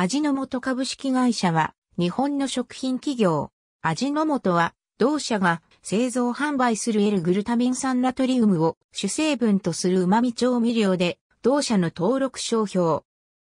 味の素株式会社は、日本の食品企業。味の素は、同社が製造販売する L グルタミン酸ナトリウムを主成分とする旨味調味料で、同社の登録商標。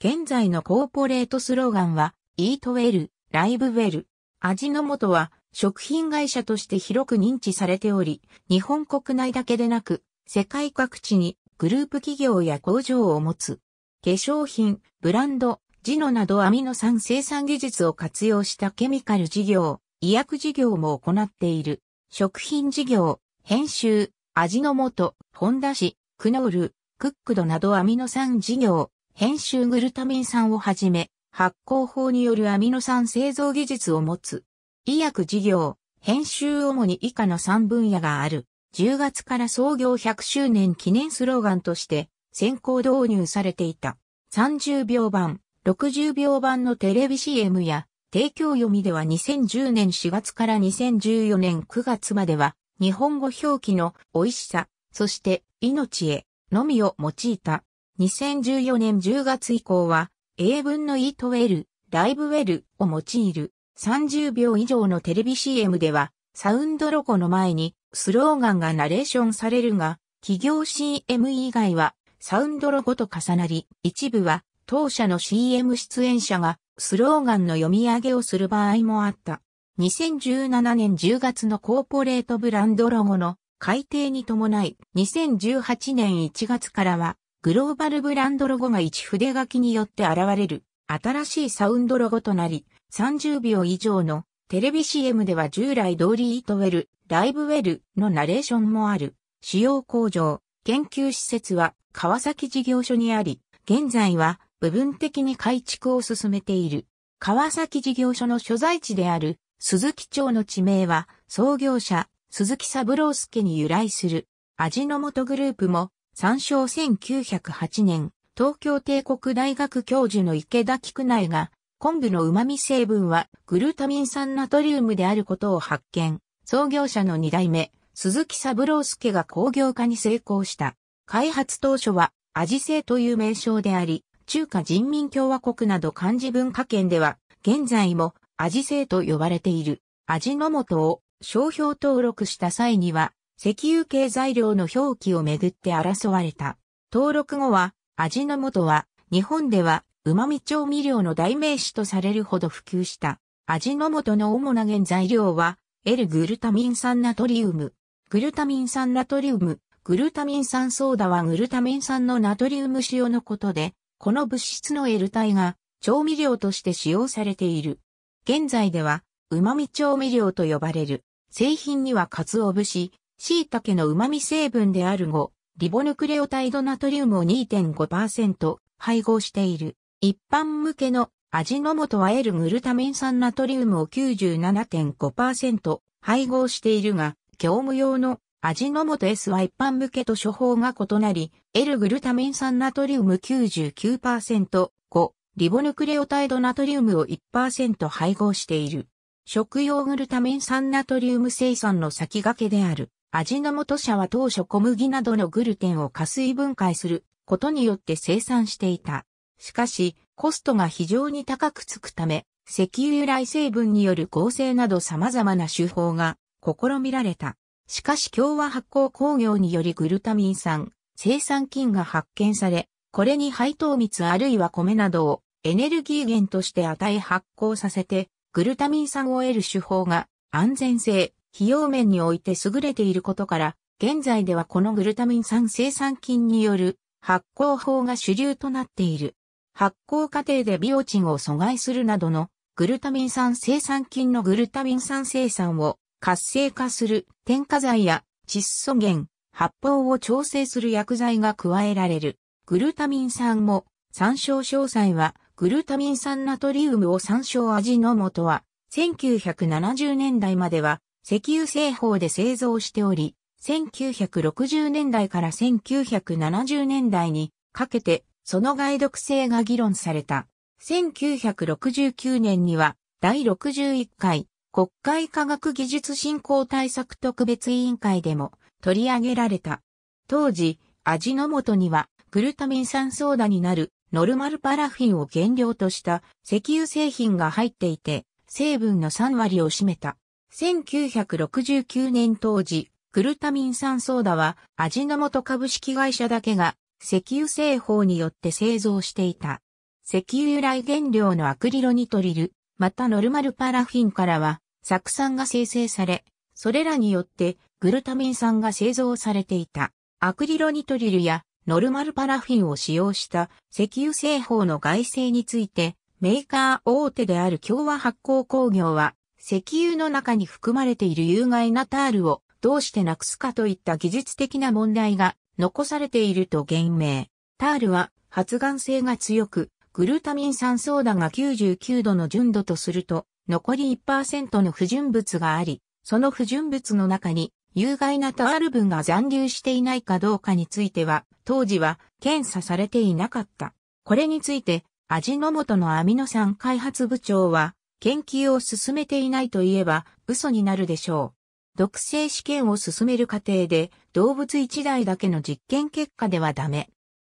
現在のコーポレートスローガンは、Eat Well, Live Well。味の素は、食品会社として広く認知されており、日本国内だけでなく、世界各地にグループ企業や工場を持つ。化粧品、ブランド、ジノなどアミノ酸生産技術を活用したケミカル事業、医薬事業も行っている。食品事業、編集、味の素、ホンダ市、クノール、クックドなどアミノ酸事業、編集グルタミン酸をはじめ、発酵法によるアミノ酸製造技術を持つ。医薬事業、編集主に以下の3分野がある。10月から創業100周年記念スローガンとして先行導入されていた。30秒版、60秒版のテレビ CM や、提供読みでは2010年4月から2014年9月までは、日本語表記の美味しさ、そして命へのみを用いた。2014年10月以降は、英文のイートウェル、ライブウェルを用いる。30秒以上のテレビ CM では、サウンドロゴの前にスローガンがナレーションされるが、企業 CM 以外はサウンドロゴと重なり、一部は当社の CM 出演者がスローガンの読み上げをする場合もあった。2017年10月のコーポレートブランドロゴの改定に伴い、2018年1月からは、グローバルブランドロゴが一筆書きによって現れる、新しいサウンドロゴとなり、30秒以上のテレビ CM では従来通りイートウェル、ライブウェルのナレーションもある、主要工場、研究施設は川崎事業所にあり、現在は部分的に改築を進めている。川崎事業所の所在地である鈴木町の地名は創業者鈴木三郎介に由来する味の素グループも参照1908年東京帝国大学教授の池田菊内が昆布の旨味成分はグルタミン酸ナトリウムであることを発見。創業者の二代目鈴木三郎介が工業化に成功した。開発当初は味性という名称であり、中華人民共和国など漢字文化圏では、現在も味製と呼ばれている味の素を商標登録した際には、石油系材料の表記をめぐって争われた。登録後は、味の素は、日本では、旨味調味料の代名詞とされるほど普及した。味の素の主な原材料は、L グルタミン酸ナトリウム、グルタミン酸ナトリウム、グルタミン酸ソーダはグルタミン酸のナトリウム塩のことで、この物質の L 体が調味料として使用されている。現在では、旨味調味料と呼ばれる。製品には鰹節、椎茸の旨味成分である5、リボヌクレオタイドナトリウムを2.5%配合している。一般向けの味の素は L グルタミン酸ナトリウムを97.5%配合しているが、業務用の味の素 S は一般向けと処方が異なり、L グルタミン酸ナトリウム99%、5、リボヌクレオタイドナトリウムを1%配合している。食用グルタミン酸ナトリウム生産の先駆けである。味の素社は当初小麦などのグルテンを加水分解することによって生産していた。しかし、コストが非常に高くつくため、石油由来成分による合成など様々な手法が試みられた。しかし共和発酵工業によりグルタミン酸、生産菌が発見され、これに配当蜜あるいは米などをエネルギー源として与え発酵させて、グルタミン酸を得る手法が安全性、費用面において優れていることから、現在ではこのグルタミン酸生産菌による発酵法が主流となっている。発酵過程でビオチンを阻害するなどのグルタミン酸生産菌のグルタミン酸生産を活性化する添加剤や窒素源、発泡を調整する薬剤が加えられる。グルタミン酸も、参照詳細は、グルタミン酸ナトリウムを参照味の素は、1970年代までは、石油製法で製造しており、1960年代から1970年代にかけて、その外毒性が議論された。1969年には、第61回国会科学技術振興対策特別委員会でも取り上げられた。当時、味の素にはグルタミン酸ソーダになるノルマルパラフィンを原料とした石油製品が入っていて、成分の3割を占めた。1969年当時、グルタミン酸ソーダは味の素株式会社だけが石油製法によって製造していた。石油由来原料のアクリロニトリル、またノルマルパラフィンからは、酢酸が生成され、それらによってグルタミン酸が製造されていた。アクリロニトリルやノルマルパラフィンを使用した石油製法の外製について、メーカー大手である共和発酵工業は、石油の中に含まれている有害なタールをどうしてなくすかといった技術的な問題が残されていると言明。タールは発がん性が強く、グルタミン酸ソーダが99度の純度とすると、残り1%の不純物があり、その不純物の中に有害なタール分が残留していないかどうかについては、当時は検査されていなかった。これについて、味の素のアミノ酸開発部長は、研究を進めていないといえば嘘になるでしょう。毒性試験を進める過程で、動物1台だけの実験結果ではダメ。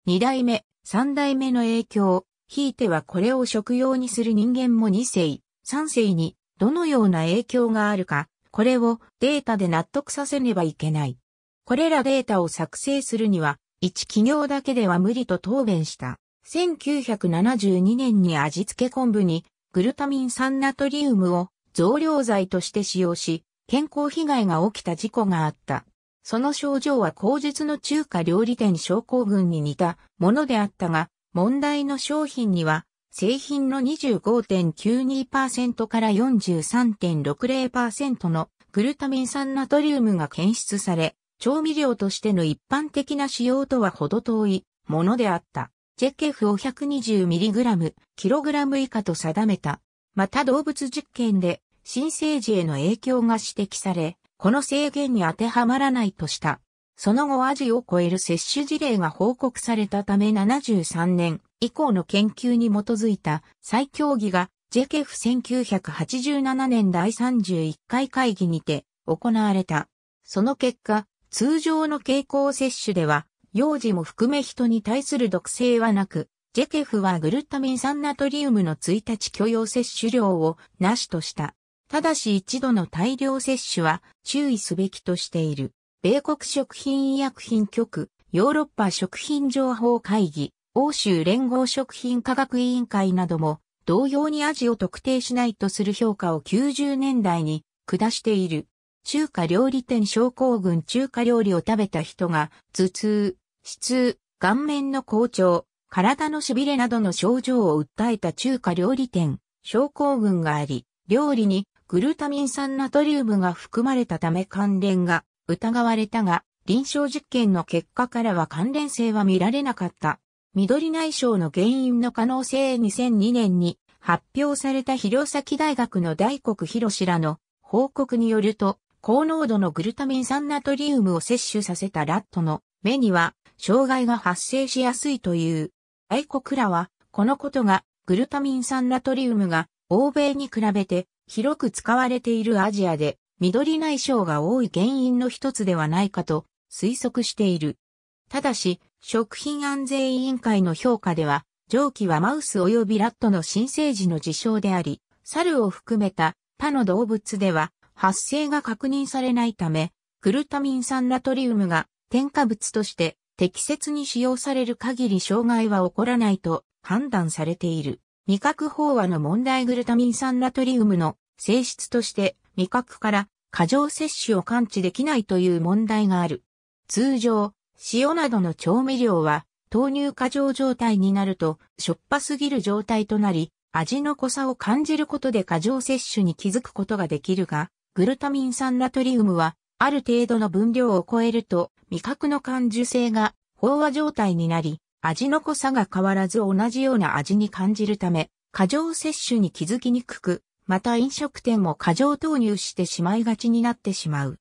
2代目、3代目の影響、ひいてはこれを食用にする人間も2世、3世にどのような影響があるか、これをデータで納得させねばいけない。これらデータを作成するには、一企業だけでは無理と答弁した。1972年に味付け昆布にグルタミン酸ナトリウムを増量剤として使用し、健康被害が起きた事故があった。その症状は口述の中華料理店症候群に似たものであったが、問題の商品には、製品の25.92%から43.60%のグルタミン酸ナトリウムが検出され、調味料としての一般的な使用とは程遠いものであった。ジェケフを 120mg、kg 以下と定めた。また動物実験で新生児への影響が指摘され、この制限に当てはまらないとした。その後アジを超える接種事例が報告されたため73年以降の研究に基づいた再協議が JKF1987 年第31回会議にて行われた。その結果、通常の傾向接種では、幼児も含め人に対する毒性はなく、ジェケフはグルタミン酸ナトリウムの1日許容接種量をなしとした。ただし一度の大量接種は注意すべきとしている。米国食品医薬品局、ヨーロッパ食品情報会議、欧州連合食品科学委員会なども、同様に味を特定しないとする評価を90年代に下している。中華料理店症候群中華料理を食べた人が、頭痛、死痛、顔面の好調、体の痺れなどの症状を訴えた中華料理店症候群があり、料理にグルタミン酸ナトリウムが含まれたため関連が疑われたが、臨床実験の結果からは関連性は見られなかった。緑内障の原因の可能性2002年に発表された弘前大学の大国広氏らの報告によると、高濃度のグルタミン酸ナトリウムを摂取させたラットの目には障害が発生しやすいという。大国らは、このことがグルタミン酸ナトリウムが欧米に比べて広く使われているアジアで緑内障が多い原因の一つではないかと推測している。ただし、食品安全委員会の評価では、蒸気はマウス及びラットの新生児の事象であり、猿を含めた他の動物では発生が確認されないため、グルタミン酸ナトリウムが添加物として適切に使用される限り障害は起こらないと判断されている。味覚飽和の問題グルタミン酸ナトリウムの性質として味覚から過剰摂取を感知できないという問題がある。通常、塩などの調味料は豆乳過剰状態になるとしょっぱすぎる状態となり、味の濃さを感じることで過剰摂取に気づくことができるが、グルタミン酸ナトリウムはある程度の分量を超えると味覚の感受性が飽和状態になり、味の濃さが変わらず同じような味に感じるため、過剰摂取に気づきにくく、また飲食店も過剰投入してしまいがちになってしまう。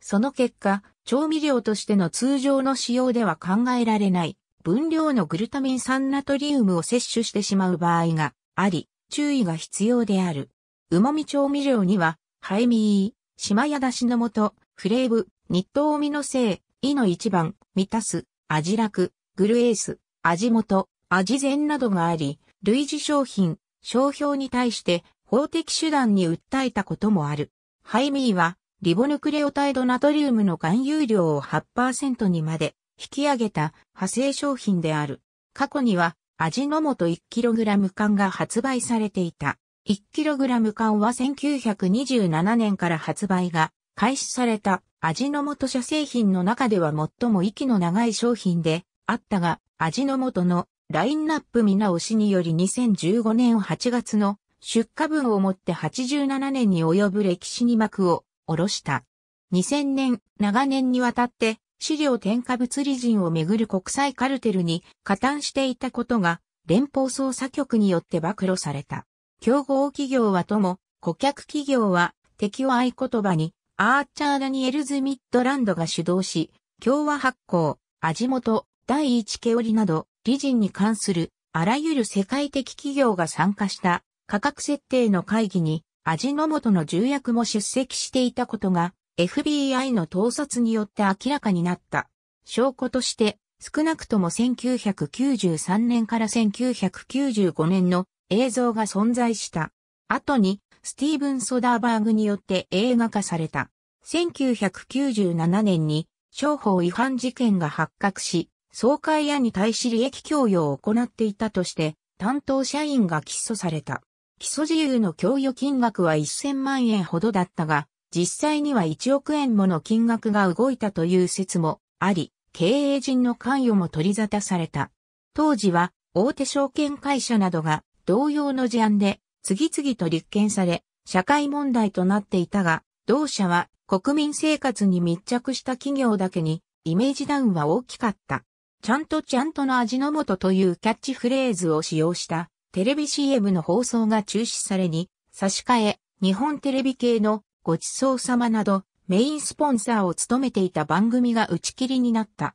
その結果、調味料としての通常の使用では考えられない分量のグルタミン酸ナトリウムを摂取してしまう場合があり、注意が必要である。旨味調味料には、ハイミー、シマヤダシの素、フレーブ、ニットオミのセイ、イの一番、ス、アジラク、グルエース、アア元、ゼンなどがあり、類似商品、商標に対して法的手段に訴えたこともある。ハイミーは、リボヌクレオタイドナトリウムの含有量を8%にまで引き上げた派生商品である。過去には、味の素 1kg 缶が発売されていた。1kg 缶は1927年から発売が開始された味の素社製品の中では最も息の長い商品であったが、味の素のラインナップ見直しにより2015年8月の出荷分をもって87年に及ぶ歴史に幕を下ろした。2000年、長年にわたって資料添加物理人をめぐる国際カルテルに加担していたことが連邦捜査局によって暴露された。競合企業はとも、顧客企業は敵を合言葉にアーチャー・ダニエルズ・ミッドランドが主導し、共和発行、味元、第一毛織など、理人に関するあらゆる世界的企業が参加した価格設定の会議に味の素の重役も出席していたことが FBI の盗撮によって明らかになった。証拠として少なくとも1993年から1995年の映像が存在した。後にスティーブン・ソダーバーグによって映画化された。1997年に商法違反事件が発覚し、総会屋に対し利益供与を行っていたとして、担当社員が起訴された。基礎自由の供与金額は1000万円ほどだったが、実際には1億円もの金額が動いたという説もあり、経営陣の関与も取り沙汰された。当時は大手証券会社などが同様の事案で次々と立件され、社会問題となっていたが、同社は国民生活に密着した企業だけにイメージダウンは大きかった。ちゃんとちゃんとの味の素というキャッチフレーズを使用したテレビ CM の放送が中止されに、差し替え、日本テレビ系のごちそうさまなど、メインスポンサーを務めていた番組が打ち切りになった。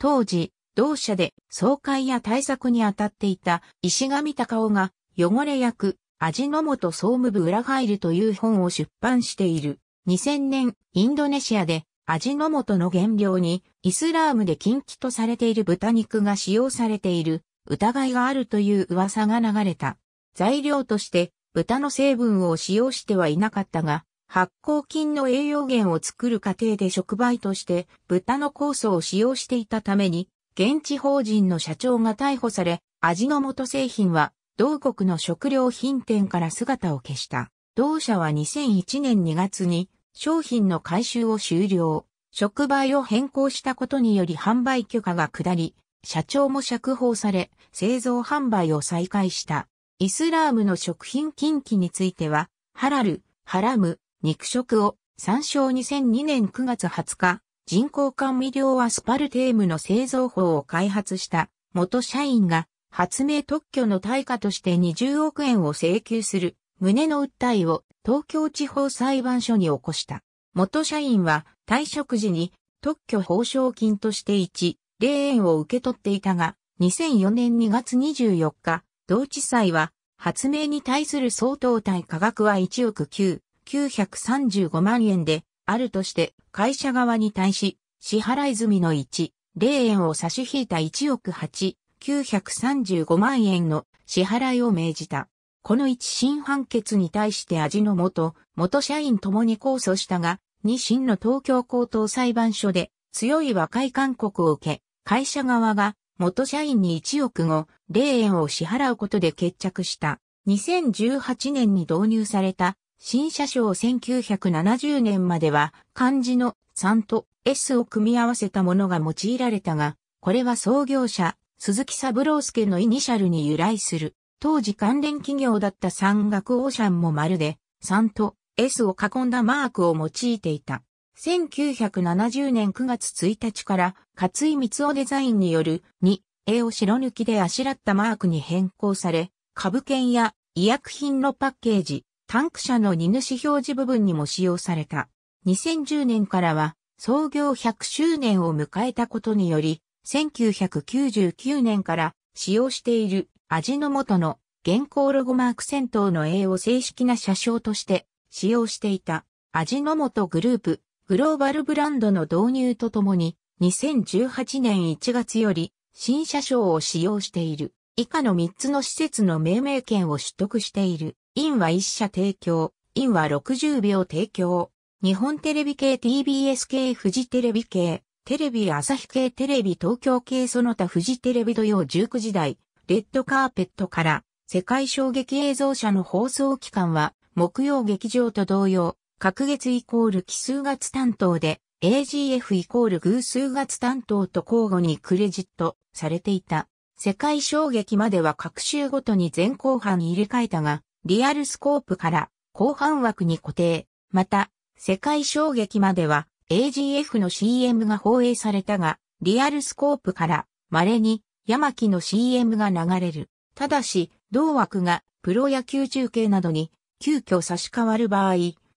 当時、同社で総会や対策に当たっていた石上隆夫が汚れ役、味の素総務部裏入るという本を出版している。2000年、インドネシアで味の素の原料にイスラームで禁忌とされている豚肉が使用されている疑いがあるという噂が流れた。材料として豚の成分を使用してはいなかったが、発酵菌の栄養源を作る過程で触媒として豚の酵素を使用していたために、現地法人の社長が逮捕され、味の素製品は同国の食料品店から姿を消した。同社は2001年2月に商品の回収を終了。触媒を変更したことにより販売許可が下り、社長も釈放され、製造販売を再開した。イスラームの食品禁忌については、ハラル、ハラム、肉食を、参照2002年9月20日、人工甘味料アスパルテームの製造法を開発した元社員が発明特許の対価として20億円を請求する旨の訴えを東京地方裁判所に起こした。元社員は退職時に特許報奨金として1霊園を受け取っていたが、2004年2月24日、同地裁は、発明に対する相当対価額は1億9、935万円で、あるとして、会社側に対し、支払い済みの1、霊園を差し引いた1億8、935万円の支払いを命じた。この一審判決に対して味の元、元社員ともに控訴したが、二審の東京高等裁判所で強い和解勧告を受け、会社側が元社員に1億5、0円を支払うことで決着した。2018年に導入された新社賞1970年までは漢字の3と S を組み合わせたものが用いられたが、これは創業者、鈴木三郎介のイニシャルに由来する。当時関連企業だった山岳オーシャンもまるで3と S を囲んだマークを用いていた。1970年9月1日から、勝井光雄デザインによる 2A を白抜きであしらったマークに変更され、株券や医薬品のパッケージ、タンク車の荷主表示部分にも使用された。2010年からは、創業100周年を迎えたことにより、1999年から使用している味の素の現行ロゴマーク先頭の A を正式な車掌として使用していた味の素グループグローバルブランドの導入とともに、2018年1月より新車賞を使用している。以下の3つの施設の命名権を取得している。インは1社提供、インは60秒提供。日本テレビ系 TBS 系フジテレビ系、テレビ朝日系テレビ東京系その他フジテレビ土曜19時台、レッドカーペットから世界衝撃映像社の放送期間は木曜劇場と同様、各月イコール奇数月担当で、AGF イコール偶数月担当と交互にクレジットされていた。世界衝撃までは各週ごとに前後半に入れ替えたが、リアルスコープから後半枠に固定。また、世界衝撃までは AGF の CM が放映されたが、リアルスコープから稀に山木の CM が流れる。ただし、同枠がプロ野球中継などに急遽差し替わる場合、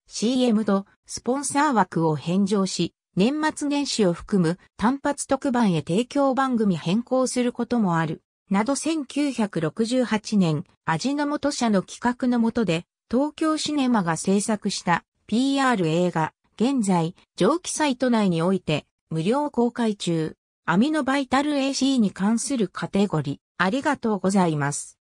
CM とスポンサー枠を返上し、年末年始を含む単発特番へ提供番組変更することもある。など1968年、味の素社の企画のもとで、東京シネマが制作した PR 映画、現在、上記サイト内において、無料公開中、アミノバイタル AC に関するカテゴリー、ありがとうございます。